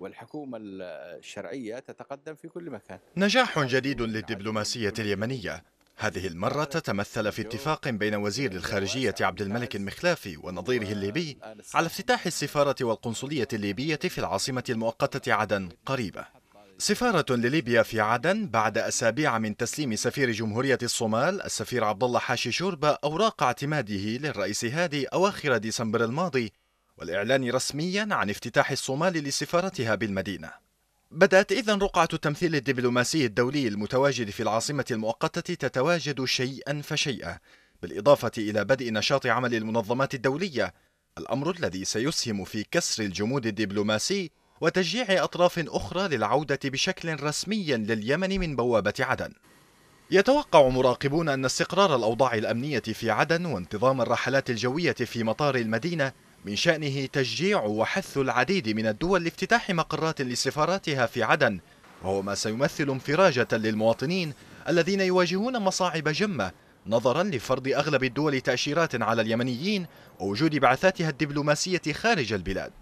والحكومة الشرعية تتقدم في كل مكان نجاح جديد للدبلوماسية اليمنية هذه المرة تتمثل في اتفاق بين وزير الخارجية عبد الملك المخلافي ونظيره آه، الليبي آه، على افتتاح السفارة والقنصلية الليبية في العاصمة المؤقتة عدن قريبة سفارة لليبيا في عدن بعد أسابيع من تسليم سفير جمهورية الصومال السفير عبد الله حاشي شوربة أوراق اعتماده للرئيس هادي أواخر ديسمبر الماضي والإعلان رسميا عن افتتاح الصومال لسفارتها بالمدينة بدأت إذا رقعة التمثيل الدبلوماسي الدولي المتواجد في العاصمة المؤقتة تتواجد شيئا فشيئا بالإضافة إلى بدء نشاط عمل المنظمات الدولية الأمر الذي سيسهم في كسر الجمود الدبلوماسي وتشجيع أطراف أخرى للعودة بشكل رسمي لليمن من بوابة عدن يتوقع مراقبون أن استقرار الأوضاع الأمنية في عدن وانتظام الرحلات الجوية في مطار المدينة من شأنه تشجيع وحث العديد من الدول لافتتاح مقرات لسفاراتها في عدن وهو ما سيمثل انفراجة للمواطنين الذين يواجهون مصاعب جمة نظرا لفرض أغلب الدول تأشيرات على اليمنيين ووجود بعثاتها الدبلوماسية خارج البلاد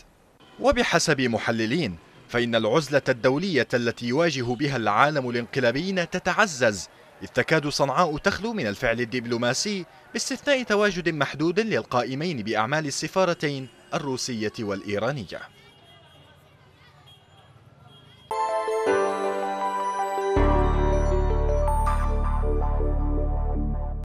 وبحسب محللين فإن العزلة الدولية التي يواجه بها العالم الانقلابيين تتعزز إذ تكاد صنعاء تخلو من الفعل الدبلوماسي باستثناء تواجد محدود للقائمين بأعمال السفارتين الروسية والإيرانية